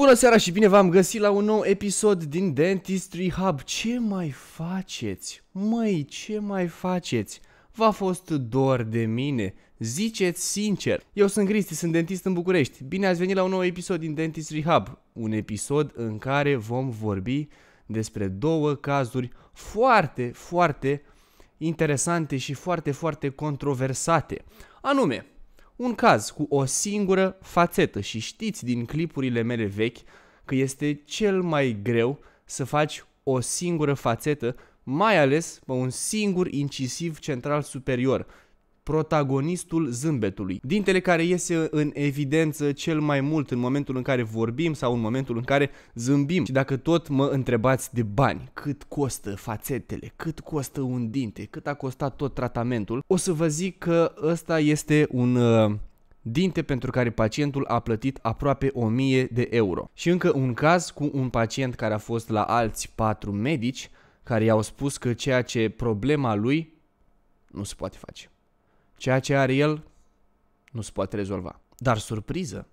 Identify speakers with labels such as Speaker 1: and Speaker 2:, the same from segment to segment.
Speaker 1: Bună seara și bine v-am găsit la un nou episod din Dentistry Hub. Ce mai faceți? Măi, ce mai faceți? V-a fost dor de mine? Ziceți sincer. Eu sunt Cristi, sunt dentist în București. Bine ați venit la un nou episod din Dentistry Hub. Un episod în care vom vorbi despre două cazuri foarte, foarte interesante și foarte, foarte controversate. Anume, un caz cu o singură fațetă și știți din clipurile mele vechi că este cel mai greu să faci o singură fațetă, mai ales pe un singur incisiv central superior protagonistul zâmbetului, dintele care iese în evidență cel mai mult în momentul în care vorbim sau în momentul în care zâmbim. Și dacă tot mă întrebați de bani, cât costă fațetele, cât costă un dinte, cât a costat tot tratamentul, o să vă zic că ăsta este un uh, dinte pentru care pacientul a plătit aproape 1000 de euro. Și încă un caz cu un pacient care a fost la alți patru medici care i-au spus că ceea ce problema lui nu se poate face. Ceea ce are el nu se poate rezolva. Dar surpriză!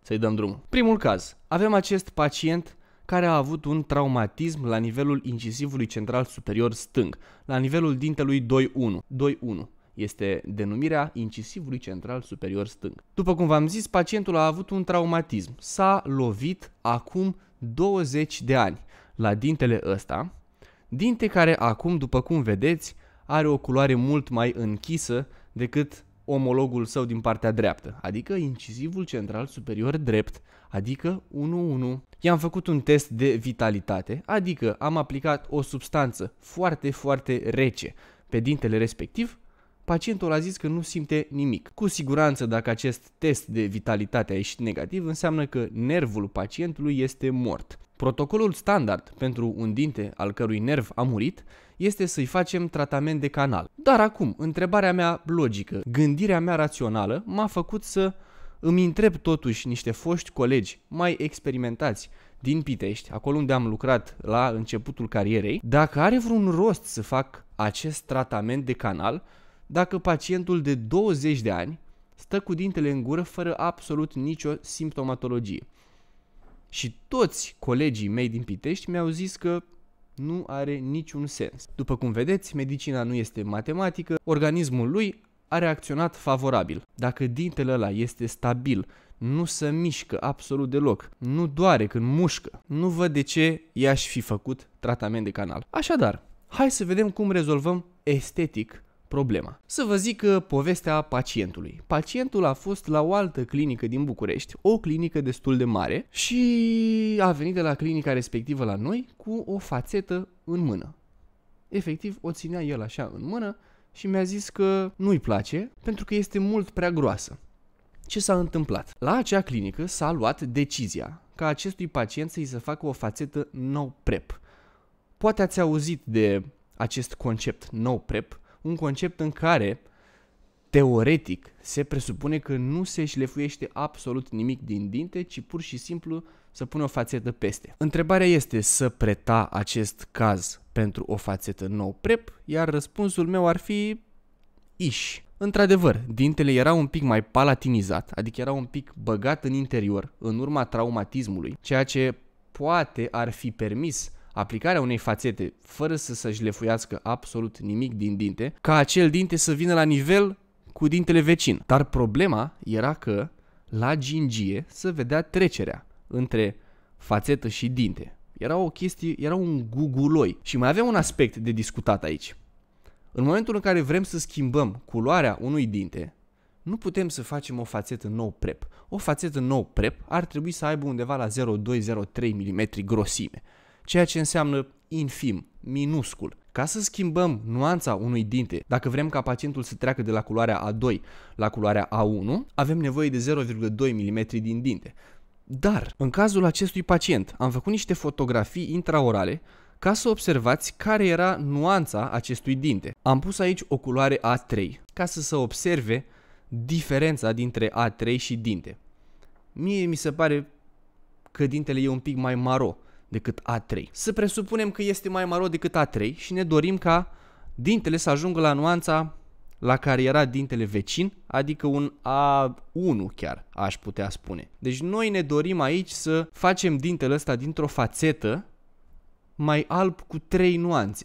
Speaker 1: Să-i dăm drumul. Primul caz. Avem acest pacient care a avut un traumatism la nivelul incisivului central superior stâng, la nivelul dintelui 2-1. 2-1 este denumirea incisivului central superior stâng. După cum v-am zis, pacientul a avut un traumatism. S-a lovit acum 20 de ani la dintele ăsta, dinte care acum, după cum vedeți, are o culoare mult mai închisă decât omologul său din partea dreaptă, adică incisivul central superior drept, adică 1-1. I-am făcut un test de vitalitate, adică am aplicat o substanță foarte, foarte rece pe dintele respectiv pacientul a zis că nu simte nimic. Cu siguranță dacă acest test de vitalitate a ieșit negativ, înseamnă că nervul pacientului este mort. Protocolul standard pentru un dinte al cărui nerv a murit este să-i facem tratament de canal. Dar acum, întrebarea mea logică, gândirea mea rațională m-a făcut să îmi întreb totuși niște foști colegi mai experimentați din Pitești, acolo unde am lucrat la începutul carierei, dacă are vreun rost să fac acest tratament de canal dacă pacientul de 20 de ani stă cu dintele în gură fără absolut nicio simptomatologie. Și toți colegii mei din Pitești mi-au zis că nu are niciun sens. După cum vedeți, medicina nu este matematică, organismul lui a reacționat favorabil. Dacă dintele ăla este stabil, nu se mișcă absolut deloc, nu doare când mușcă, nu văd de ce i-aș fi făcut tratament de canal. Așadar, hai să vedem cum rezolvăm estetic problema. Să vă zic uh, povestea pacientului. Pacientul a fost la o altă clinică din București, o clinică destul de mare și a venit de la clinica respectivă la noi cu o fațetă în mână. Efectiv, o ținea el așa în mână și mi-a zis că nu-i place pentru că este mult prea groasă. Ce s-a întâmplat? La acea clinică s-a luat decizia ca acestui pacient să-i se facă o fațetă no prep. Poate ați auzit de acest concept no prep, un concept în care, teoretic, se presupune că nu se șlefuiește absolut nimic din dinte, ci pur și simplu să pune o fațetă peste. Întrebarea este să preta acest caz pentru o fațetă nou prep, iar răspunsul meu ar fi iș. Într-adevăr, dintele era un pic mai palatinizat, adică era un pic băgat în interior, în urma traumatismului, ceea ce poate ar fi permis aplicarea unei fațete fără să se jlefuiască absolut nimic din dinte, ca acel dinte să vină la nivel cu dintele vecin. Dar problema era că la gingie se vedea trecerea între fațetă și dinte. Era o chestie, era un guguloi. Și mai avem un aspect de discutat aici. În momentul în care vrem să schimbăm culoarea unui dinte, nu putem să facem o fațetă nou prep. O fațetă nou prep ar trebui să aibă undeva la 0,2-0,3 mm grosime ceea ce înseamnă infim, minuscul. Ca să schimbăm nuanța unui dinte, dacă vrem ca pacientul să treacă de la culoarea A2 la culoarea A1, avem nevoie de 0,2 mm din dinte. Dar, în cazul acestui pacient, am făcut niște fotografii intraorale ca să observați care era nuanța acestui dinte. Am pus aici o culoare A3 ca să se observe diferența dintre A3 și dinte. Mie mi se pare că dintele e un pic mai maro, decât A3. Să presupunem că este mai maro decât A3 și ne dorim ca dintele să ajungă la nuanța la care era dintele vecin, adică un A1 chiar, aș putea spune. Deci noi ne dorim aici să facem dintele ăsta dintr-o fațetă mai alb cu 3 nuanțe.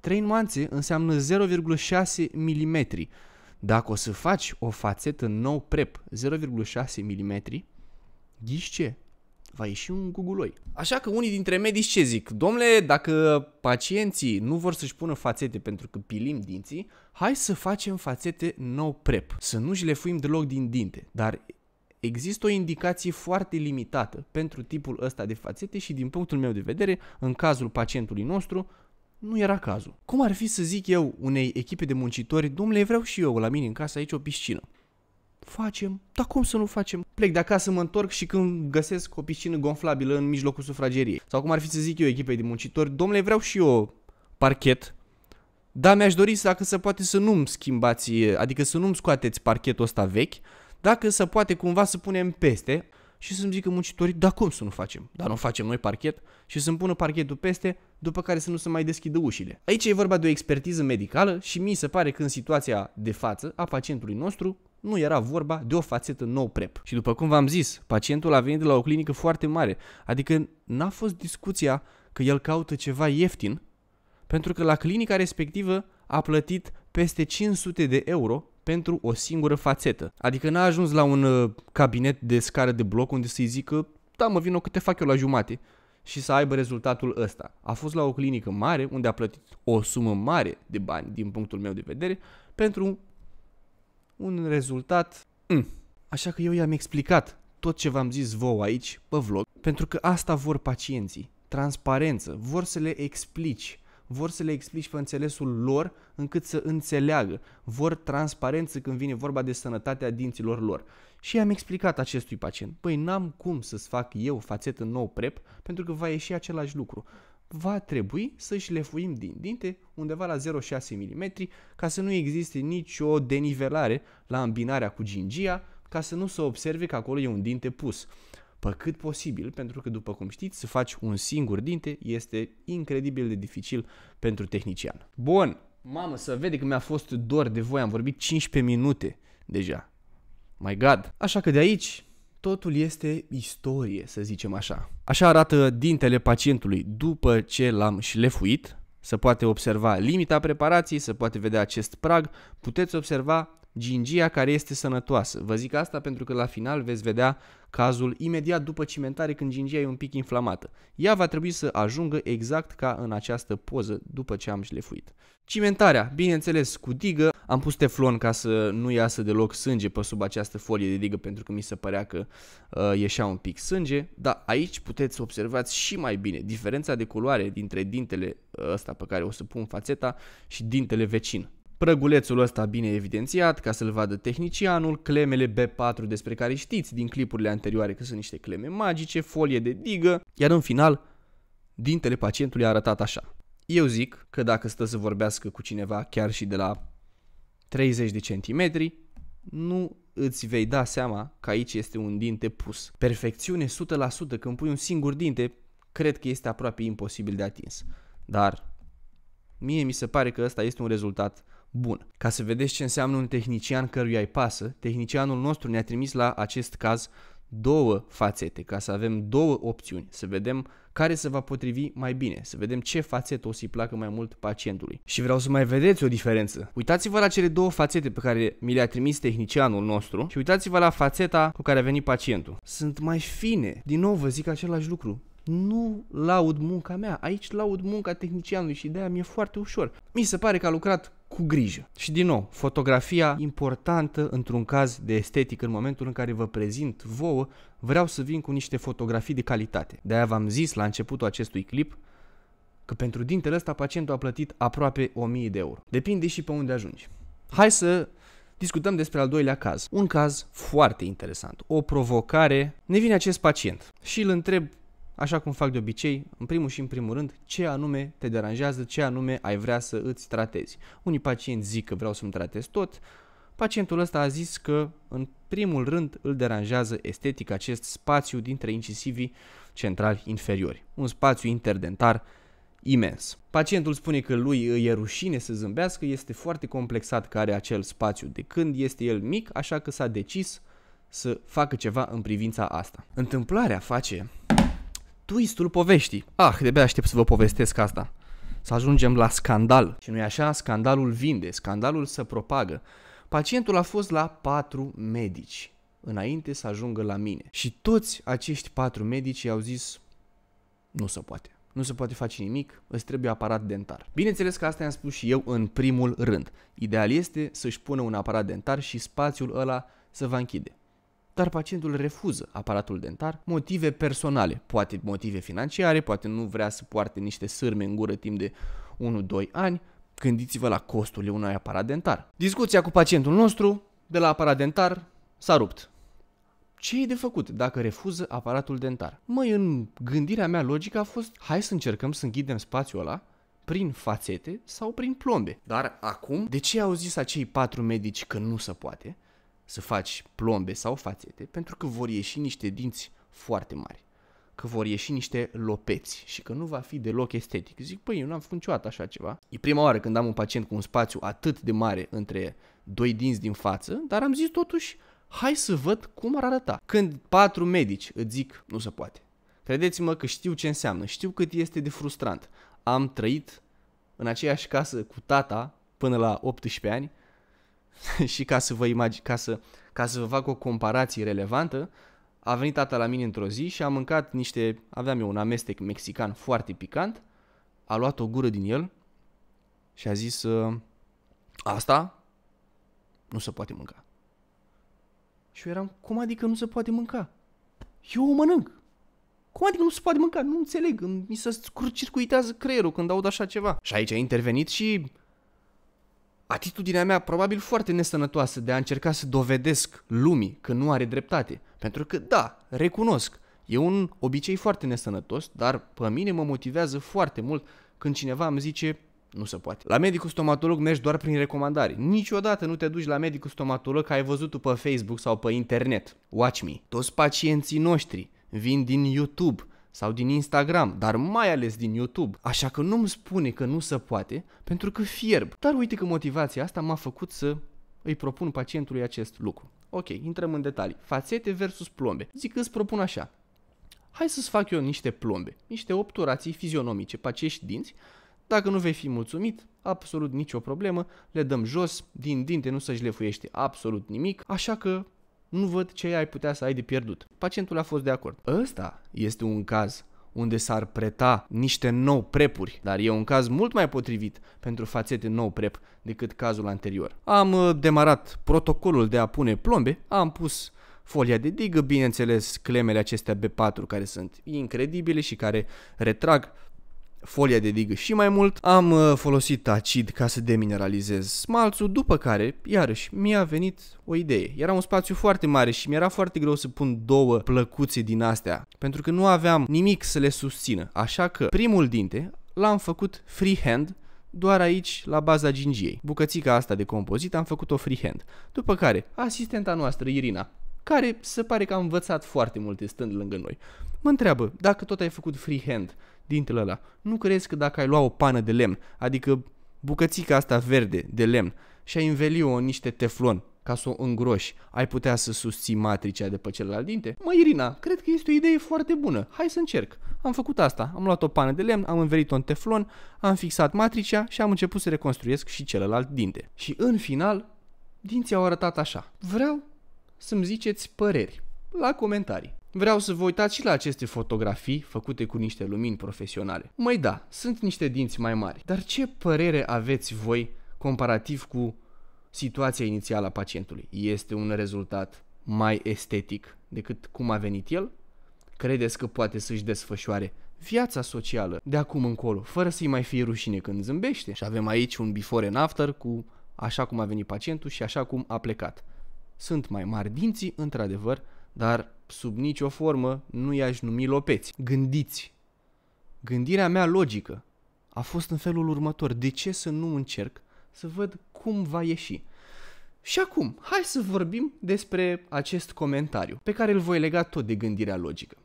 Speaker 1: 3 nuanțe înseamnă 0,6 mm. Dacă o să faci o fațetă nou prep 0,6 mm, ghiși ce? va ieși un guguloi. Așa că unii dintre medici ce zic? Domnule, dacă pacienții nu vor să-și pună fațete pentru că pilim dinții, hai să facem fațete no prep, să nu-și le fuim deloc din dinte, dar Există o indicație foarte limitată pentru tipul ăsta de fațete și din punctul meu de vedere, în cazul pacientului nostru, nu era cazul. Cum ar fi să zic eu unei echipe de muncitori, domnule, vreau și eu la mine în casă aici o piscină. Facem. Dar cum să nu facem? Plec de acasă, mă întorc și când găsesc o piscină gonflabilă în mijlocul sufrageriei. Sau cum ar fi să zic eu echipei de muncitori, domnule, vreau și eu parchet. Da, mi-aș dori să, dacă se poate să nu-mi schimbați, adică să nu-mi scoateți parchetul ăsta vechi, dacă se poate cumva să punem peste și să-mi zică muncitorii, da cum să nu facem? Dar nu facem noi parchet și să-mi pună parchetul peste, după care să nu se mai deschidă ușile. Aici e vorba de o expertiză medicală și mi se pare că în situația de față a pacientului nostru, nu era vorba de o fațetă nou prep. Și după cum v-am zis, pacientul a venit de la o clinică foarte mare, adică n-a fost discuția că el caută ceva ieftin, pentru că la clinica respectivă a plătit peste 500 de euro pentru o singură fațetă. Adică n-a ajuns la un uh, cabinet de scară de bloc unde să-i zică da mă vin că te fac eu la jumate și să aibă rezultatul ăsta. A fost la o clinică mare unde a plătit o sumă mare de bani din punctul meu de vedere pentru un rezultat... Mm. Așa că eu i-am explicat tot ce v-am zis vouă aici, pe vlog, pentru că asta vor pacienții. Transparență. Vor să le explici. Vor să le explici pe înțelesul lor încât să înțeleagă. Vor transparență când vine vorba de sănătatea dinților lor. Și i-am explicat acestui pacient. Păi n-am cum să-ți fac eu fațetă nou prep pentru că va ieși același lucru va trebui să șlefuim din dinte undeva la 0,6 mm ca să nu existe nicio denivelare la îmbinarea cu gingia ca să nu se observe că acolo e un dinte pus. Pe cât posibil, pentru că după cum știți, să faci un singur dinte este incredibil de dificil pentru tehnician. Bun, mamă, să vede că mi-a fost dor de voi, am vorbit 15 minute deja. My God! Așa că de aici Totul este istorie, să zicem așa. Așa arată dintele pacientului după ce l-am șlefuit, se poate observa limita preparației, se poate vedea acest prag, puteți observa Gingia care este sănătoasă. Vă zic asta pentru că la final veți vedea cazul imediat după cimentare când gingia e un pic inflamată. Ea va trebui să ajungă exact ca în această poză după ce am șlefuit. Cimentarea, bineînțeles, cu digă. Am pus teflon ca să nu iasă deloc sânge pe sub această folie de digă pentru că mi se părea că uh, ieșea un pic sânge. Dar aici puteți observați și mai bine diferența de culoare dintre dintele uh, ăsta pe care o să pun fațeta și dintele vecin. Prăgulețul ăsta bine evidențiat, ca să-l vadă tehnicianul, clemele B4 despre care știți din clipurile anterioare că sunt niște cleme magice, folie de digă, iar în final, dintele pacientului a arătat așa. Eu zic că dacă stă să vorbească cu cineva chiar și de la 30 de centimetri, nu îți vei da seama că aici este un dinte pus. Perfecțiune 100% când pui un singur dinte, cred că este aproape imposibil de atins. Dar mie mi se pare că ăsta este un rezultat Bun. Ca să vedeți ce înseamnă un tehnician căruia îi pasă, tehnicianul nostru ne-a trimis la acest caz două fațete, ca să avem două opțiuni, să vedem care se va potrivi mai bine, să vedem ce fațetă o să-i placă mai mult pacientului. Și vreau să mai vedeți o diferență. Uitați-vă la cele două fațete pe care mi le-a trimis tehnicianul nostru și uitați-vă la fațeta cu care a venit pacientul. Sunt mai fine. Din nou vă zic același lucru nu laud munca mea, aici laud munca tehnicianului și de-aia mi-e foarte ușor. Mi se pare că a lucrat cu grijă. Și din nou, fotografia importantă într-un caz de estetic în momentul în care vă prezint vouă, vreau să vin cu niște fotografii de calitate. De-aia v-am zis la începutul acestui clip că pentru dintele ăsta pacientul a plătit aproape 1000 de euro. Depinde și pe unde ajungi. Hai să discutăm despre al doilea caz. Un caz foarte interesant, o provocare. Ne vine acest pacient și îl întreb așa cum fac de obicei, în primul și în primul rând, ce anume te deranjează, ce anume ai vrea să îți tratezi. Unii pacienți zic că vreau să-mi tratez tot, pacientul ăsta a zis că în primul rând îl deranjează estetic acest spațiu dintre incisivii centrali inferiori, un spațiu interdentar imens. Pacientul spune că lui îi e rușine să zâmbească, este foarte complexat că are acel spațiu de când este el mic, așa că s-a decis să facă ceva în privința asta. Întâmplarea face twistul poveștii. Ah, de bea aștept să vă povestesc asta. Să ajungem la scandal. Și nu-i așa, scandalul vinde, scandalul se propagă. Pacientul a fost la patru medici înainte să ajungă la mine. Și toți acești patru medici i-au zis, nu se poate. Nu se poate face nimic, îți trebuie aparat dentar. Bineînțeles că asta i-am spus și eu în primul rând. Ideal este să-și pună un aparat dentar și spațiul ăla să va închide dar pacientul refuză aparatul dentar, motive personale, poate motive financiare, poate nu vrea să poarte niște sârme în gură timp de 1-2 ani, gândiți-vă la costurile unui aparat dentar. Discuția cu pacientul nostru de la aparat dentar s-a rupt. Ce e de făcut dacă refuză aparatul dentar? Măi, în gândirea mea logică a fost hai să încercăm să închidem spațiul ăla prin fațete sau prin plombe. Dar acum, de ce au zis acei patru medici că nu se poate? să faci plombe sau fațete pentru că vor ieși niște dinți foarte mari, că vor ieși niște lopeți și că nu va fi deloc estetic. Zic, păi, eu n-am făcut niciodată așa ceva. E prima oară când am un pacient cu un spațiu atât de mare între doi dinți din față, dar am zis totuși, hai să văd cum ar arăta. Când patru medici îți zic, nu se poate. Credeți-mă că știu ce înseamnă, știu cât este de frustrant. Am trăit în aceeași casă cu tata până la 18 ani, și ca să vă imagine, ca să, ca să vă fac o comparație relevantă, a venit tata la mine într-o zi și a mâncat niște, aveam eu un amestec mexican foarte picant, a luat o gură din el și a zis, ă, asta nu se poate mânca. Și eu eram, cum adică nu se poate mânca? Eu o mănânc. Cum adică nu se poate mânca? Nu înțeleg, mi se scurcircuitează creierul când aud așa ceva. Și aici a intervenit și atitudinea mea probabil foarte nesănătoasă de a încerca să dovedesc lumii că nu are dreptate. Pentru că, da, recunosc, e un obicei foarte nesănătos, dar pe mine mă motivează foarte mult când cineva îmi zice nu se poate. La medicul stomatolog mergi doar prin recomandare. Niciodată nu te duci la medicul stomatolog că ai văzut pe Facebook sau pe internet. Watch me. Toți pacienții noștri vin din YouTube, sau din Instagram, dar mai ales din YouTube. Așa că nu-mi spune că nu se poate, pentru că fierb. Dar uite că motivația asta m-a făcut să îi propun pacientului acest lucru. Ok, intrăm în detalii. Fațete versus plombe. Zic că îți propun așa. Hai să-ți fac eu niște plombe, niște obturații fizionomice pe acești dinți. Dacă nu vei fi mulțumit, absolut nicio problemă, le dăm jos, din dinte nu se jlefuiește absolut nimic, așa că nu văd ce ai putea să ai de pierdut. Pacientul a fost de acord. Ăsta este un caz unde s-ar preta niște nou prepuri, dar e un caz mult mai potrivit pentru fațete nou prep decât cazul anterior. Am uh, demarat protocolul de a pune plombe, am pus folia de digă, bineînțeles clemele acestea B4 care sunt incredibile și care retrag folia de digă și mai mult, am uh, folosit acid ca să demineralizez smalțul, după care, iarăși, mi-a venit o idee. Era un spațiu foarte mare și mi-era foarte greu să pun două plăcuțe din astea, pentru că nu aveam nimic să le susțină, așa că primul dinte l-am făcut freehand, doar aici, la baza gingiei. Bucățica asta de compozit am făcut-o freehand. După care, asistenta noastră, Irina, care se pare că a învățat foarte multe stând lângă noi, mă întreabă, dacă tot ai făcut freehand, dintele ăla. Nu crezi că dacă ai lua o pană de lemn, adică bucățica asta verde de lemn și ai înveli-o în niște teflon ca să o îngroși, ai putea să susții matricea de pe celălalt dinte? Mă, Irina, cred că este o idee foarte bună. Hai să încerc. Am făcut asta. Am luat o pană de lemn, am învelit-o în teflon, am fixat matricea și am început să reconstruiesc și celălalt dinte. Și în final, dinții au arătat așa. Vreau să-mi ziceți păreri la comentarii. Vreau să vă uitați și la aceste fotografii făcute cu niște lumini profesionale. Mai da, sunt niște dinți mai mari, dar ce părere aveți voi comparativ cu situația inițială a pacientului? Este un rezultat mai estetic decât cum a venit el? Credeți că poate să-și desfășoare viața socială de acum încolo, fără să-i mai fie rușine când zâmbește? Și avem aici un before and after cu așa cum a venit pacientul și așa cum a plecat. Sunt mai mari dinții, într-adevăr, dar sub nicio formă nu i-aș numi lopeți. Gândiți! Gândirea mea logică a fost în felul următor. De ce să nu încerc să văd cum va ieși? Și acum, hai să vorbim despre acest comentariu, pe care îl voi lega tot de gândirea logică.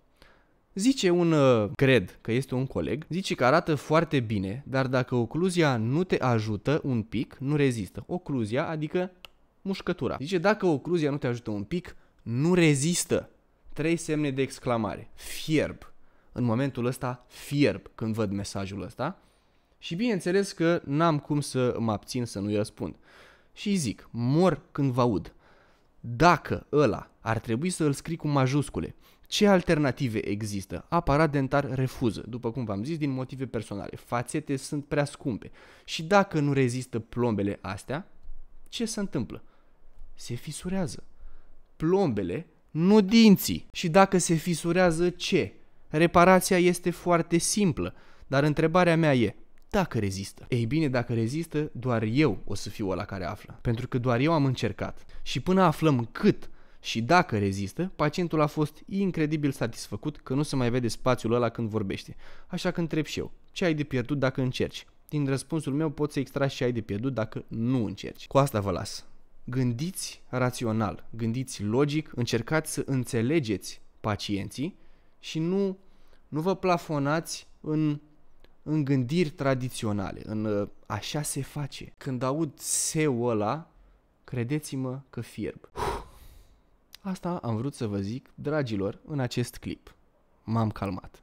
Speaker 1: Zice un, uh, cred că este un coleg, zice că arată foarte bine, dar dacă ocluzia nu te ajută un pic, nu rezistă. Ocluzia, adică mușcătura. Zice, dacă ocluzia nu te ajută un pic, nu rezistă. Trei semne de exclamare. Fierb. În momentul ăsta fierb când văd mesajul ăsta. Și bineînțeles că n-am cum să mă abțin să nu-i răspund. Și zic, mor când vă aud. Dacă ăla ar trebui să îl scrii cu majuscule, ce alternative există? Aparat dentar refuză, după cum v-am zis, din motive personale. Fațete sunt prea scumpe. Și dacă nu rezistă plombele astea, ce se întâmplă? Se fisurează plombele, nu dinții. Și dacă se fisurează, ce? Reparația este foarte simplă, dar întrebarea mea e, dacă rezistă. Ei bine, dacă rezistă, doar eu o să fiu ăla care află, pentru că doar eu am încercat. Și până aflăm cât și dacă rezistă, pacientul a fost incredibil satisfăcut că nu se mai vede spațiul ăla când vorbește. Așa că întreb și eu, ce ai de pierdut dacă încerci? Din răspunsul meu pot să extragi ce ai de pierdut dacă nu încerci. Cu asta vă las gândiți rațional, gândiți logic, încercați să înțelegeți pacienții și nu, nu vă plafonați în, în gândiri tradiționale, în uh, așa se face. Când aud SEO ăla, credeți-mă că fierb. Asta am vrut să vă zic, dragilor, în acest clip. M-am calmat.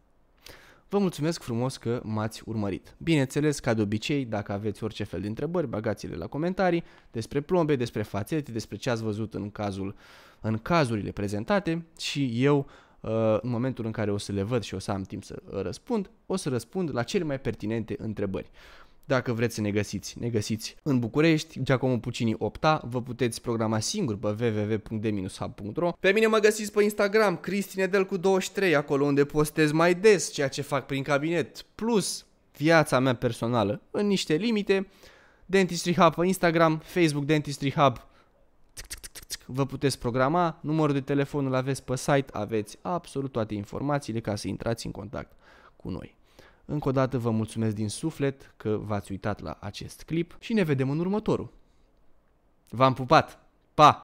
Speaker 1: Vă mulțumesc frumos că m-ați urmărit. Bineînțeles, ca de obicei, dacă aveți orice fel de întrebări, bagați-le la comentarii despre plombe, despre fațete, despre ce ați văzut în, cazul, în cazurile prezentate și eu, uh, în momentul în care o să le văd și o să am timp să răspund, o să răspund la cele mai pertinente întrebări. Dacă vreți să ne găsiți, ne găsiți în București, Giacomo Puccini 8 vă puteți programa singur pe www.d-hub.ro Pe mine mă găsiți pe Instagram, Cristinedel cu 23, acolo unde postez mai des ceea ce fac prin cabinet, plus viața mea personală în niște limite, Dentistry Hub pe Instagram, Facebook Dentistry Hub, vă puteți programa, numărul de telefon îl aveți pe site, aveți absolut toate informațiile ca să intrați în contact cu noi. Încă o dată vă mulțumesc din suflet că v-ați uitat la acest clip și ne vedem în următorul. V-am pupat! Pa!